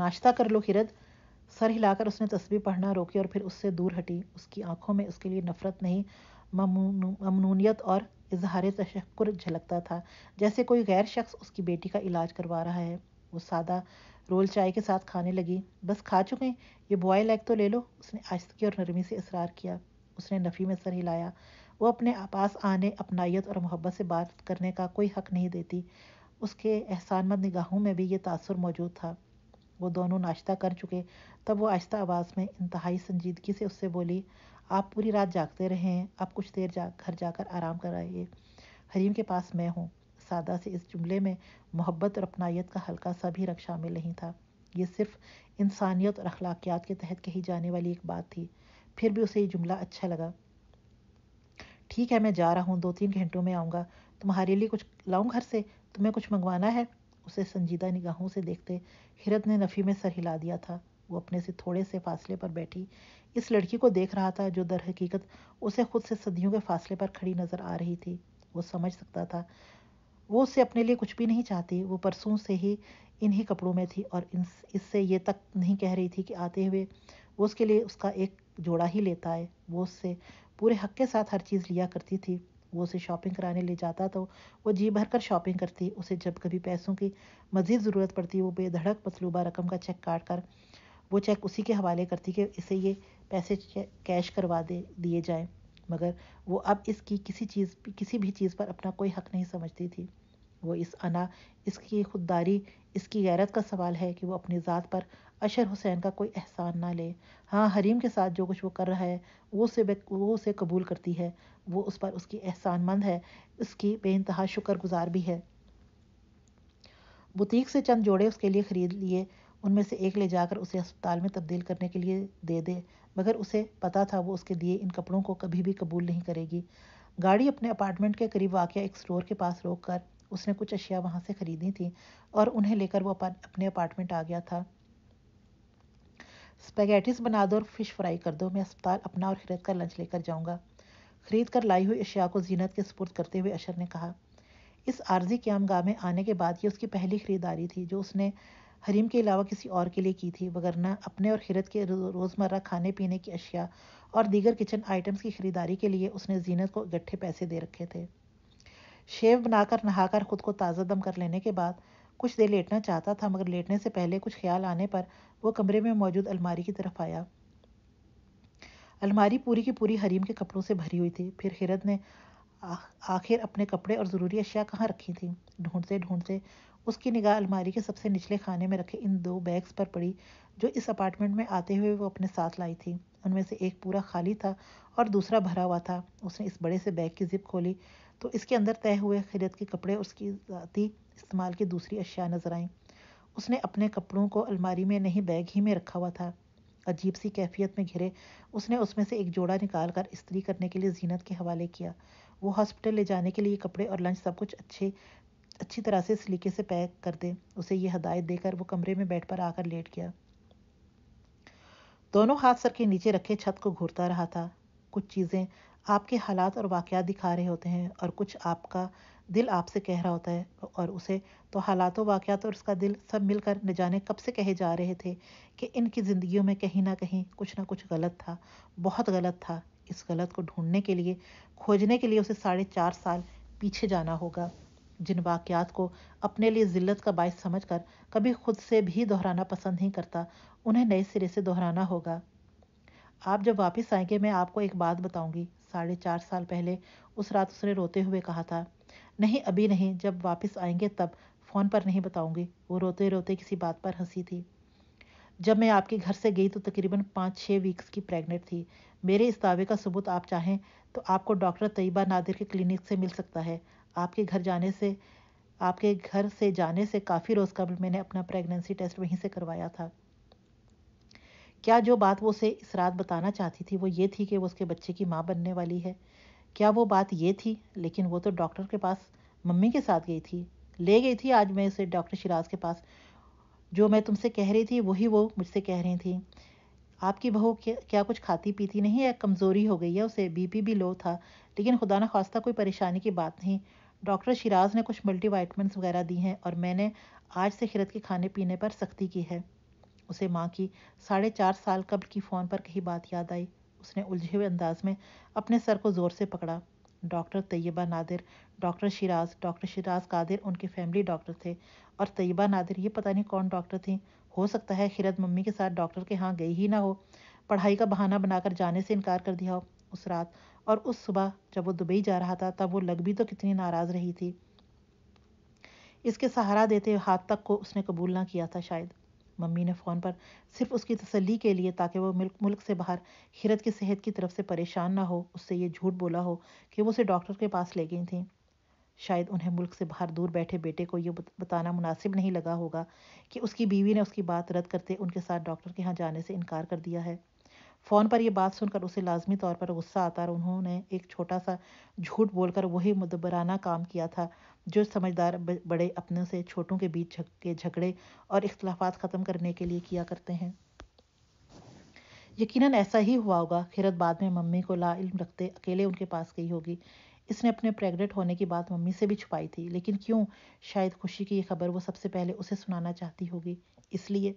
नाश्ता कर लो हिरद सर हिलाकर उसने तस्वीर पढ़ना रोकी और फिर उससे दूर हटी उसकी आंखों में उसके लिए नफरत नहीं ममनूनीत और इजहार तशक्र झलकता था जैसे कोई गैर शख्स उसकी बेटी का इलाज करवा रहा है वो सादा रोल चाय के साथ खाने लगी बस खा चुके ये बॉयल एग तो ले लो उसने आस्तगी और नरमी से इसरार किया उसने नफ़ी में सर हिलाया वो अपने पास आने अपनाइत और मोहब्बत से बात करने का कोई हक नहीं देती उसके एहसानमंद निगाहों में भी ये तासर मौजूद था वो दोनों नाश्ता कर चुके तब वो आहिस्ता आवाज़ में इंतहाई संजीदगी से उससे बोली आप पूरी रात जागते रहें आप कुछ देर जा घर जाकर आराम आइए हरीम के पास मैं हूँ सादा से इस जुमले में मोहब्बत और अपनाइत का हल्का सा भी रख शामिल नहीं था ये सिर्फ इंसानियत और अखलाकियात के तहत कही जाने वाली एक बात थी फिर भी उसे ये जुमला अच्छा लगा ठीक है मैं जा रहा हूँ दो तीन घंटों में आऊँगा तुम्हारे लिए कुछ लाऊँ घर से तुम्हें कुछ मंगवाना है उसे संजीदा निगाहों से देखते हिरत ने नफ़ी में सर हिला दिया था वो अपने से थोड़े से फासले पर बैठी इस लड़की को देख रहा था जो दर हकीकत उसे खुद से सदियों के फासले पर खड़ी नज़र आ रही थी वो समझ सकता था वो उससे अपने लिए कुछ भी नहीं चाहती वो परसों से ही इन्हीं कपड़ों में थी और इससे ये तक नहीं कह रही थी कि आते हुए वो उसके लिए उसका एक जोड़ा ही लेता है वो उससे पूरे हक के साथ हर चीज़ लिया करती थी वो उसे शॉपिंग कराने ले जाता तो वो जी भर कर शॉपिंग करती उसे जब कभी पैसों की मज़ीद ज़रूरत पड़ती वो बेधड़क मतलूबा रकम का चेक काट कर वो चेक उसी के हवाले करती कि इसे ये पैसे कैश करवा दे दिए जाए मगर वो अब इसकी किसी चीज़ किसी भी चीज़ पर अपना कोई हक नहीं समझती थी वो इस अना इसकी खुददारी इसकी गैरत का सवाल है कि वो अपनी ज़ात पर अशर हुसैन का कोई एहसान ना ले हाँ हरीम के साथ जो कुछ वो कर रहा है वो उसे वो उसे कबूल करती है वो उस पर उसकी एहसानमंद है उसकी बेानतहा शुक्रगुजार भी है बुटीक से चंद जोड़े उसके लिए ख़रीद लिए उनमें से एक ले जाकर उसे अस्पताल में तब्दील करने के लिए दे दे मगर उसे पता था वो उसके दिए इन कपड़ों को कभी भी कबूल नहीं करेगी गाड़ी अपने अपार्टमेंट के करीब वाक़ एक स्टोर के पास रोक कर उसने कुछ अशिया वहाँ से ख़रीदी थी और उन्हें लेकर वो अपन, अपने अपार्टमेंट आ गया था स्पैगेटिस बना दो और फ़िश फ्राई कर दो मैं अस्पताल अपना और खरीद का लंच लेकर जाऊँगा खरीद कर लाई हुई अशिया को जीनत के सपुर्द करते हुए अशर ने कहा इस आर्जी क्यामगाह में आने के बाद ये उसकी पहली खरीदारी थी जो उसने हरीम के अलावा किसी और के लिए की थी वगरना अपने और हिरत के रोज़मर्रा खाने पीने की अशिया और दीगर किचन आइटम्स की खरीदारी के लिए उसने जीनत को इकट्ठे पैसे दे रखे थे शेव बनाकर नहाकर ख़ुद को ताज़ा दम कर लेने के बाद कुछ देर लेटना चाहता था मगर लेटने से पहले कुछ ख्याल आने पर वो कमरे में मौजूद अलमारी की तरफ आया अलमारी पूरी की पूरी हरीम के कपड़ों से भरी हुई थी फिर हिरत ने आखिर अपने कपड़े और ज़रूरी अशिया कहाँ रखी थी ढूंढते ढूंढते उसकी निगाह अलमारी के सबसे निचले खाने में रखे इन दो बैग्स पर पड़ी जो इस अपार्टमेंट में आते हुए वो अपने साथ लाई थी उनमें से एक पूरा खाली था और दूसरा भरा हुआ था उसने इस बड़े से बैग की जिप खोली तो इसके अंदर तय हुए खरीद के कपड़े उसकी ज़ाती इस्तेमाल की दूसरी अशिया नज़र आईं उसने अपने कपड़ों को अलमारी में नहीं बैग ही में रखा हुआ था अजीब सी कैफियत में घिरे उसने उसमें से एक जोड़ा निकाल कर इस्त्री करने के लिए जीनत के हवाले किया वो हॉस्पिटल ले जाने के लिए कपड़े और लंच सब कुछ अच्छे अच्छी तरह से सलीके से पैक कर दे उसे ये हदायत देकर वो कमरे में बेड पर आकर लेट गया दोनों हाथ सर के नीचे रखे छत को घूरता रहा था कुछ चीज़ें आपके हालात और वाक़ दिखा रहे होते हैं और कुछ आपका दिल आपसे कह रहा होता है और उसे तो हालातों वाक़ात और उसका दिल सब मिलकर न जाने कब से कहे जा रहे थे कि इनकी जिंदगी में कहीं ना कहीं कुछ ना कुछ गलत था बहुत गलत था इस गलत को ढूंढने के लिए खोजने के लिए उसे साढ़े चार साल पीछे जाना होगा जिन वाक़ात को अपने लिए ज़िल्लत का बायस समझ कर कभी खुद से भी दोहराना पसंद नहीं करता उन्हें नए सिरे से दोहराना होगा आप जब वापस आएंगे मैं आपको एक बात बताऊंगी साढ़े चार साल पहले उस रात उसने रोते हुए कहा था नहीं अभी नहीं जब वापस आएंगे तब फ़ोन पर नहीं बताऊंगी वो रोते रोते किसी बात पर हंसी थी जब मैं आपके घर से गई तो तकरीबन पाँच छः वीक्स की प्रेग्नेंट थी मेरे इस दावे का सबूत आप चाहें तो आपको डॉक्टर तयबा नादिर के क्लिनिक से मिल सकता है आपके घर जाने से आपके घर से जाने से काफ़ी रोज़ कबल मैंने अपना प्रेगनेंसी टेस्ट वहीं से करवाया था क्या जो बात वो उसे इस रात बताना चाहती थी वो ये थी कि वो उसके बच्चे की माँ बनने वाली है क्या वो बात ये थी लेकिन वो तो डॉक्टर के पास मम्मी के साथ गई थी ले गई थी आज मैं उसे डॉक्टर शिराज के पास जो मैं तुमसे कह रही थी वही वो मुझसे कह रही थी आपकी बहू क्या, क्या कुछ खाती पीती नहीं है कमज़ोरी हो गई है उसे बीपी भी लो था लेकिन खुदा न खास्ता कोई परेशानी की बात नहीं डॉक्टर शिराज ने कुछ मल्टीवाइटमिन वगैरह दी हैं और मैंने आज से खिरत के खाने पीने पर सख्ती की है उसे माँ की साढ़े चार साल कब्र की फ़ोन पर कही बात याद आई उसने उलझे हुए अंदाज में अपने सर को ज़ोर से पकड़ा doctor Tayyaba Nadir doctor Shiraz doctor Shiraz Qadir उनके फैमिली डॉक्टर थे और तैयबा नादिर ये पता नहीं कौन डॉक्टर थी हो सकता है खिरत मम्मी के साथ डॉक्टर के यहाँ गई ही ना हो पढ़ाई का बहाना बनाकर जाने से इनकार कर दिया हो उस रात और उस सुबह जब वो दुबई जा रहा था तब वो लग भी तो कितनी नाराज़ रही थी इसके सहारा देते हाथ तक को उसने कबूल ना किया था शायद मम्मी ने फ़ोन पर सिर्फ उसकी तसली के लिए ताकि वो मुल्क मुल्क से बाहर हिरत की सेहत की तरफ से परेशान ना हो उससे ये झूठ बोला हो कि वो उसे डॉक्टर के पास ले गई थी शायद उन्हें मुल्क से बाहर दूर बैठे बेटे को ये बताना मुनासिब नहीं लगा होगा कि उसकी बीवी ने उसकी बात रद्द करते उनके साथ डॉक्टर के यहाँ जाने से इनकार कर दिया है फ़ोन पर यह बात सुनकर उसे लाजमी तौर पर गुस्सा आता और उन्होंने एक छोटा सा झूठ बोलकर वही मुदबराना काम किया था जो समझदार बड़े अपने से छोटों के बीच के झगड़े और इख्तलाफात ख़त्म करने के लिए किया करते हैं यकीनन ऐसा ही हुआ होगा खिरत बाद में मम्मी को ला इल्म रखते अकेले उनके पास गई होगी इसने अपने प्रेग्नेंट होने की बात मम्मी से भी छुपाई थी लेकिन क्यों शायद खुशी की ये खबर वो सबसे पहले उसे सुनाना चाहती होगी इसलिए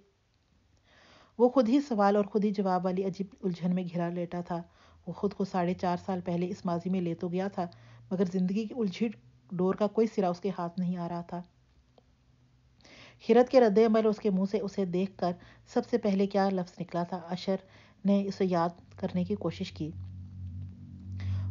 वो खुद ही सवाल और खुद ही जवाब वाली अजीब उलझन में घिरा लेटा था वो खुद को साढ़े चार साल पहले इस माजी में ले तो गया था मगर जिंदगी की उलझी डोर का कोई सिरा उसके हाथ नहीं आ रहा था हिरत के रद्द अमल उसके मुंह से उसे देख कर सबसे पहले क्या लफ्ज़ निकला था अशर ने इसे याद करने की कोशिश की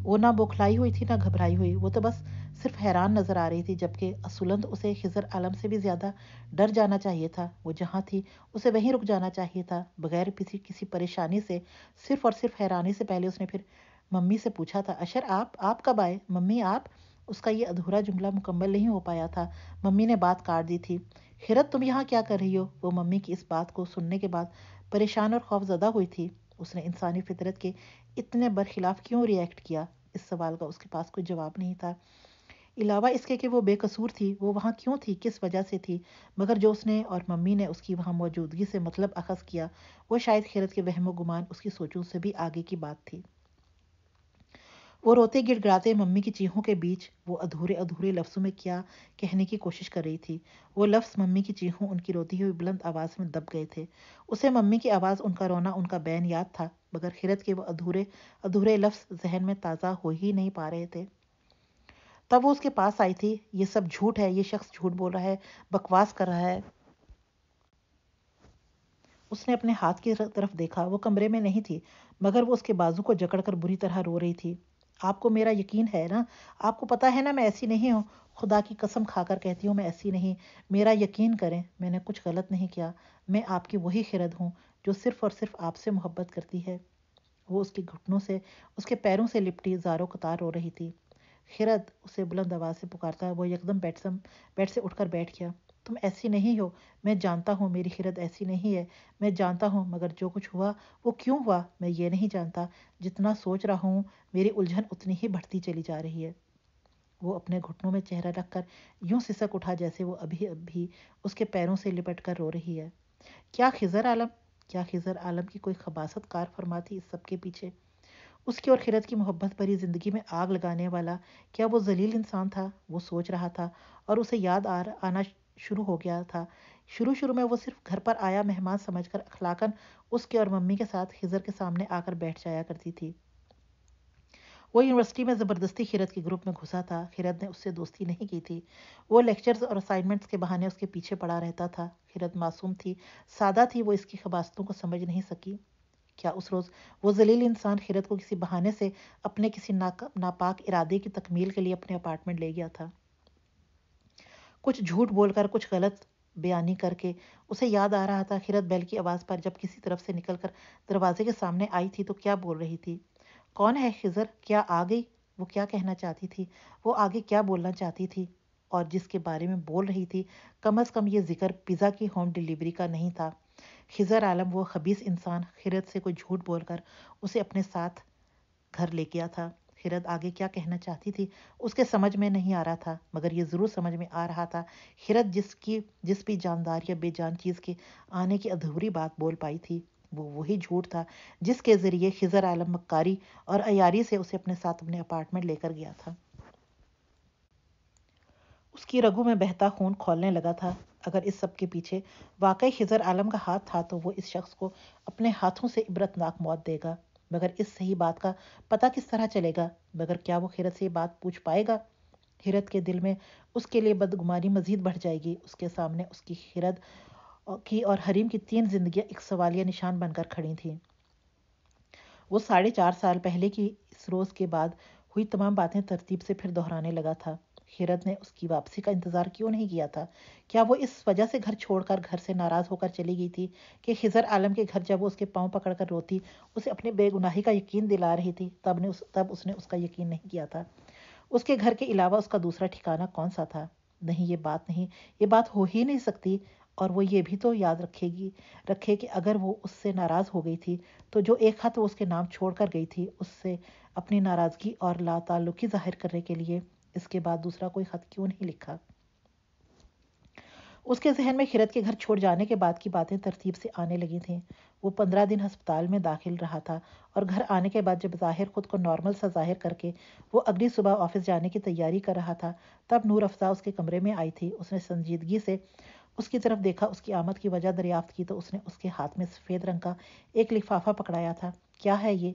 वो ना बौखलाई हुई थी ना घबराई हुई वो तो बस सिर्फ हैरान नज़र आ रही थी जबकि असुलंद उसे खिजर आलम से भी ज़्यादा डर जाना चाहिए था वो जहाँ थी उसे वहीं रुक जाना चाहिए था बगैर किसी किसी परेशानी से सिर्फ और सिर्फ हैरानी से पहले उसने फिर मम्मी से पूछा था अशर आप आप कब आए मम्मी आप उसका ये अधूरा जुमला मुकम्मल नहीं हो पाया था मम्मी ने बात काट दी थी हिरत तुम यहाँ क्या कर रही हो वो मम्मी की इस बात को सुनने के बाद परेशान और खौफजदा हुई थी उसने इंसानी फितरत के इतने बरखिलाफ़ क्यों रिएक्ट किया इस सवाल का उसके पास कोई जवाब नहीं था अलावा इसके कि वो बेकसूर थी वो वहाँ क्यों थी किस वजह से थी मगर जो उसने और मम्मी ने उसकी वहाँ मौजूदगी से मतलब अखज़ किया वो शायद खैरत के वहम गुमान उसकी सोचों से भी आगे की बात थी वो रोते गिड़गड़ाते मम्मी की चीहों के बीच वो अधूरे अधूरे लफ्ज़ों में क्या कहने की कोशिश कर रही थी वो लफ्ज़ मम्मी की चीहों उनकी रोती हुई बुलंद आवाज़ में दब गए थे उसे मम्मी की आवाज़ उनका रोना उनका बैन याद था मगर खिरत के वो अधूरे अधूरे लफ्ज़ जहन में ताज़ा हो ही नहीं पा रहे थे तब वो उसके पास आई थी ये सब झूठ है ये शख्स झूठ बोल रहा है बकवास कर रहा है उसने अपने हाथ की तरफ देखा वो कमरे में नहीं थी मगर वो उसके बाजू को जकड़कर बुरी तरह रो रही थी आपको मेरा यकीन है ना आपको पता है ना मैं ऐसी नहीं हूँ खुदा की कसम खाकर कहती हूँ मैं ऐसी नहीं मेरा यकीन करें मैंने कुछ गलत नहीं किया मैं आपकी वही खिरद हूँ जो सिर्फ और सिर्फ आपसे मोहब्बत करती है वो उसके घुटनों से उसके पैरों से लिपटी जारो कतार रो रही थी खिरद उसे बुलंद आवाज़ से पुकारता वो यकदम बैठ सम बैठ से उठकर बैठ गया तुम ऐसी नहीं हो मैं जानता हूँ मेरी खिरत ऐसी नहीं है मैं जानता हूँ मगर जो कुछ हुआ वो क्यों हुआ मैं ये नहीं जानता जितना सोच रहा हूँ मेरी उलझन उतनी ही बढ़ती चली जा रही है वो अपने घुटनों में चेहरा रखकर यूं सिसक उठा जैसे वो अभी अभी उसके पैरों से लिपट कर रो रही है क्या खिजर आलम क्या खिजर आलम की कोई खबासत कार फरमा थी इस सब के पीछे उसकी और खिरत की मोहब्बत भरी ज़िंदगी में आग लगाने वाला क्या वो जलील इंसान था वो सोच रहा था और उसे याद आ आना शुरू हो गया था शुरू शुरू में वो सिर्फ घर पर आया मेहमान समझकर अखलाकन उसके और मम्मी के साथ खिजर के सामने आकर बैठ जाया करती थी वो यूनिवर्सिटी में ज़बरदस्ती खिरत के ग्रुप में घुसा था खिरत ने उससे दोस्ती नहीं की थी वो लेक्चर्स और असाइनमेंट्स के बहाने उसके पीछे पड़ा रहता था खिरत मासूम थी सादा थी वो इसकी खबास्तों को समझ नहीं सकी क्या उस रोज़ वो जलील इंसान खिरत को किसी बहाने से अपने किसी नापाक इरादे की तकमील के लिए अपने अपार्टमेंट ले गया था कुछ झूठ बोलकर कुछ गलत बयानी करके उसे याद आ रहा था खिरत बैल की आवाज़ पर जब किसी तरफ से निकलकर दरवाजे के सामने आई थी तो क्या बोल रही थी कौन है खिजर क्या आ गई वो क्या कहना चाहती थी वो आगे क्या बोलना चाहती थी और जिसके बारे में बोल रही थी कम अज़ कम ये जिक्र पिज़्ज़ा की होम डिलीवरी का नहीं था खिजर आलम वो खबीस इंसान खिरत से कोई झूठ बोलकर उसे अपने साथ घर ले गया था खिरत आगे क्या कहना चाहती थी उसके समझ में नहीं आ रहा था मगर ये ज़रूर समझ में आ रहा था खिरत जिसकी जिस भी जानदार या बेजान चीज़ के आने की अधूरी बात बोल पाई थी वो वही झूठ था जिसके ज़रिए खिजर आलम मक्कारी और अयारी से उसे अपने साथ अपने अपार्टमेंट लेकर गया था उसकी रगों में बहता खून खोलने लगा था अगर इस सब के पीछे वाकई खिजर आलम का हाथ था तो वो इस शख्स को अपने हाथों से इबरतनाक मौत देगा मगर इस सही बात का पता किस तरह चलेगा मगर क्या वो हिरत से बात पूछ पाएगा हिरत के दिल में उसके लिए बदगुमारी मजीद बढ़ जाएगी उसके सामने उसकी हिरत की और हरीम की तीन जिंदगियां एक सवालिया निशान बनकर खड़ी थी वो साढ़े चार साल पहले की इस रोज़ के बाद हुई तमाम बातें तरतीब से फिर दोहराने लगा था खीरत ने उसकी वापसी का इंतज़ार क्यों नहीं किया था क्या वो इस वजह से घर छोड़कर घर से नाराज़ होकर चली गई थी कि खिजर आलम के घर जब वो उसके पाँव पकड़कर रोती उसे अपने बेगुनाही का यकीन दिला रही थी तब ने उस तब उसने उसका यकीन नहीं किया था उसके घर के अलावा उसका दूसरा ठिकाना कौन सा था नहीं ये बात नहीं ये बात हो ही नहीं सकती और वो ये भी तो याद रखेगी रखे कि अगर वो उससे नाराज़ हो गई थी तो जो एक हाथ वो उसके नाम छोड़ कर गई थी उससे अपनी नाराज़गी और लाताल्लुकी जाहिर करने के लिए इसके बाद दूसरा कोई ख़त क्यों नहीं लिखा उसके जहन में खिरत के घर छोड़ जाने के बाद की बातें तरतीब से आने लगी थीं वो पंद्रह दिन अस्पताल में दाखिल रहा था और घर आने के बाद जब जाहिर खुद को नॉर्मल सा जाहिर करके वो अगली सुबह ऑफिस जाने की तैयारी कर रहा था तब नूर अफजा उसके कमरे में आई थी उसने संजीदगी से उसकी तरफ देखा उसकी आमद की वजह दरियाफ्त की तो उसने उसके हाथ में सफ़ेद रंग का एक लिफाफा पकड़ाया था क्या है ये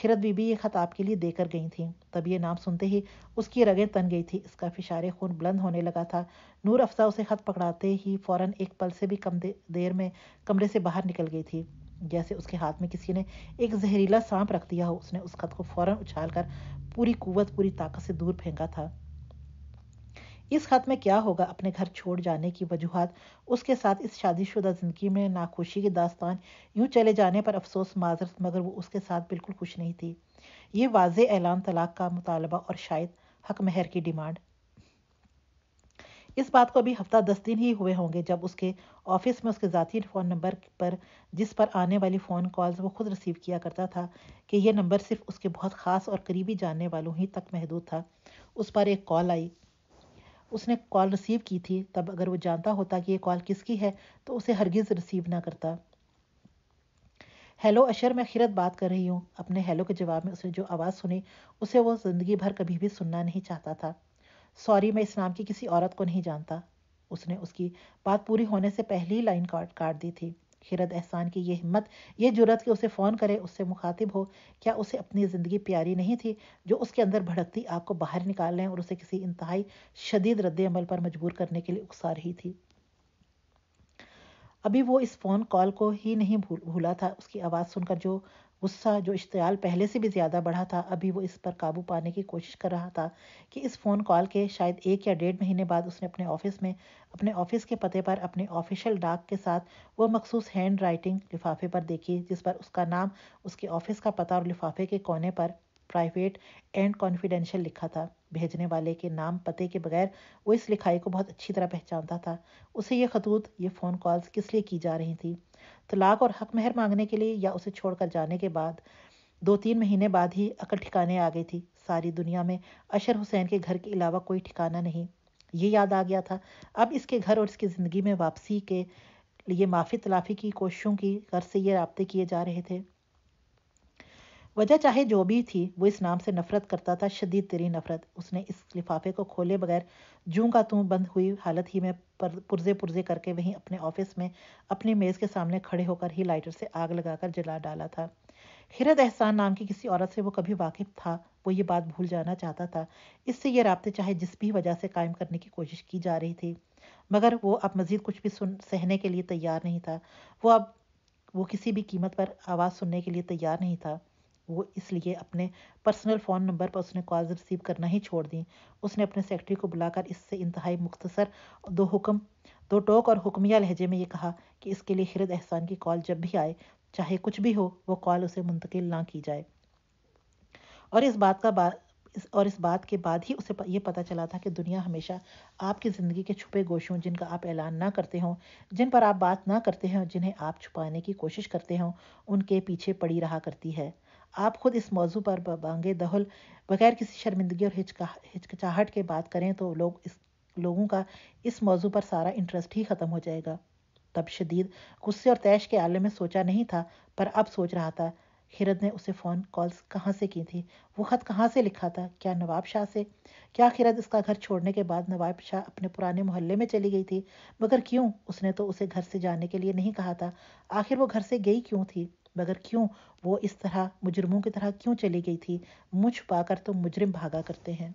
खिरत बीबी ये ख़त आपके लिए देकर गई थी तब ये नाम सुनते ही उसकी रगें तन गई थी इसका फिशारे खून बुलंद होने लगा था नूर अफसा उसे ख़त पकड़ाते ही फ़ौरन एक पल से भी कम देर में कमरे से बाहर निकल गई थी जैसे उसके हाथ में किसी ने एक जहरीला सांप रख दिया हो उसने उस खत को फ़ौरन उछाल कर पूरी कुवत पूरी ताकत से दूर फेंका था इस खत में क्या होगा अपने घर छोड़ जाने की वजूहत उसके साथ इस शादीशुदा ज़िंदगी में नाखुशी की दास्तान यूँ चले जाने पर अफसोस माजरत मगर वो उसके साथ बिल्कुल खुश नहीं थी ये वाज ऐलान तलाक का मुतालबा और शायद हक महर की डिमांड इस बात को अभी हफ्ता दस दिन ही हुए होंगे जब उसके ऑफिस में उसके ज़ाती फ़ोन नंबर पर जिस पर आने वाली फ़ोन कॉल्स वो खुद रिसीव किया करता था कि यह नंबर सिर्फ उसके बहुत ख़ास और करीबी जानने वालों ही तक महदूद था उस पर एक कॉल आई उसने कॉल रिसीव की थी तब अगर वो जानता होता कि ये कॉल किसकी है तो उसे हरगिज़ रिसीव ना करता हेलो अशर मैं खिरत बात कर रही हूँ अपने हेलो के जवाब में उसने जो आवाज़ सुनी उसे वो ज़िंदगी भर कभी भी सुनना नहीं चाहता था सॉरी मैं इस नाम की किसी औरत को नहीं जानता उसने उसकी बात पूरी होने से पहले ही लाइन काट काट दी थी खिरद एहसान की ये हिम्मत ये जुरत कि उसे फ़ोन करे उससे मुखातिब हो क्या उसे अपनी ज़िंदगी प्यारी नहीं थी जो उसके अंदर भड़कती आग को बाहर लें और उसे किसी इंतहाई शदीद रद्द अमल पर मजबूर करने के लिए उकसा रही थी अभी वो इस फ़ोन कॉल को ही नहीं भूल भूला था उसकी आवाज़ सुनकर जो गुस्सा जो इश्तियाल पहले से भी ज़्यादा बढ़ा था अभी वो इस पर काबू पाने की कोशिश कर रहा था कि इस फ़ोन कॉल के शायद एक या डेढ़ महीने बाद उसने अपने ऑफिस में अपने ऑफिस के पते पर अपने ऑफिशियल डाक के साथ वो मखसूस हैंड राइटिंग लिफाफे पर देखी जिस पर उसका नाम उसके ऑफिस का पता और लिफाफे के कोने पर प्राइवेट एंड कॉन्फिडेंशियल लिखा था भेजने वाले के नाम पते के बगैर वो इस लिखाई को बहुत अच्छी तरह पहचानता था उसे ये खतूत ये फ़ोन कॉल्स किस लिए की जा रही थी तलाक और हक महर मांगने के लिए या उसे छोड़कर जाने के बाद दो तीन महीने बाद ही अकल ठिकाने आ गई थी सारी दुनिया में अशर हुसैन के घर के अलावा कोई ठिकाना नहीं ये याद आ गया था अब इसके घर और इसकी ज़िंदगी में वापसी के लिए माफ़ी तलाफ़ी की कोशिशों की घर से ये रबते किए जा रहे थे वजह चाहे जो भी थी वो इस नाम से नफरत करता था शदीद तेरी नफरत उसने इस लिफाफे को खोले बगैर जूं का तू बंद हुई हालत ही में पुरजे पुरजे करके वहीं अपने ऑफिस में अपनी मेज़ के सामने खड़े होकर ही लाइटर से आग लगाकर जला डाला था हिरत एहसान नाम की किसी औरत से वो कभी वाकिफ था वो ये बात भूल जाना चाहता था इससे ये रबते चाहे जिस भी वजह से कायम करने की कोशिश की जा रही थी मगर वो अब मज़ीद कुछ भी सुन सहने के लिए तैयार नहीं था वो अब वो किसी भी कीमत पर आवाज़ सुनने के लिए तैयार नहीं था वो इसलिए अपने पर्सनल फ़ोन नंबर पर उसने कॉल रिसीव करना ही छोड़ दी उसने अपने सेक्रेटरी को बुलाकर इससे इंतहाई मुख्तसर दो हुक्म दो टोक और हुक्मिया लहजे में ये कहा कि इसके लिए हिरद एहसान की कॉल जब भी आए चाहे कुछ भी हो वो कॉल उसे मुंतकिल ना की जाए और इस बात का बा, इस और इस बात के बाद ही उसे ये पता चला था कि दुनिया हमेशा आपकी ज़िंदगी के छुपे गोशों जिनका आप ऐलान ना करते हों जिन पर आप बात ना करते हों जिन्हें आप छुपाने की कोशिश करते हों उनके पीछे पड़ी रहा करती है आप खुद इस मौजू पर बांगे दहल बगैर किसी शर्मिंदगी और हिचका हिचकिचाहट के बात करें तो लोग इस लोगों का इस मौजू पर सारा इंटरेस्ट ही ख़त्म हो जाएगा तब शदीद गुस्से और तैश के आलम में सोचा नहीं था पर अब सोच रहा था खिरत ने उसे फ़ोन कॉल्स कहाँ से की थी वो ख़त कहाँ से लिखा था क्या नवाब शाह से क्या खिरद इसका घर छोड़ने के बाद नवाब शाह अपने पुराने मोहल्ले में चली गई थी मगर क्यों उसने तो उसे घर से जाने के लिए नहीं कहा था आखिर वो घर से गई क्यों थी मगर क्यों वो इस तरह मुजरमों की तरह क्यों चली गई थी मुझ पाकर तो मुजरिम भागा करते हैं